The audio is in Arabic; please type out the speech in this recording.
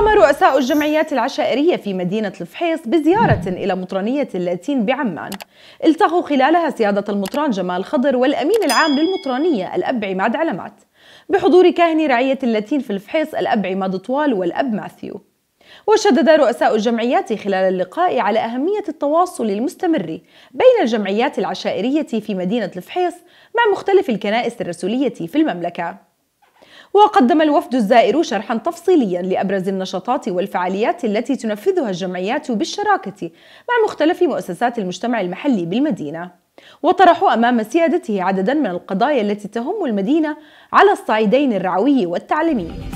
قام رؤساء الجمعيات العشائرية في مدينة الفحيص بزيارة إلى مطرانية اللاتين بعمان التقوا خلالها سيادة المطران جمال خضر والأمين العام للمطرانية الأب عماد علامات بحضور كاهن رعية اللاتين في الفحيص الأب عماد طوال والأب ماثيو وشدد رؤساء الجمعيات خلال اللقاء على أهمية التواصل المستمر بين الجمعيات العشائرية في مدينة الفحيص مع مختلف الكنائس الرسولية في المملكة وقدم الوفد الزائر شرحا تفصيليا لأبرز النشاطات والفعاليات التي تنفذها الجمعيات بالشراكة مع مختلف مؤسسات المجتمع المحلي بالمدينة وطرحوا أمام سيادته عددا من القضايا التي تهم المدينة على الصعيدين الرعوي والتعليمي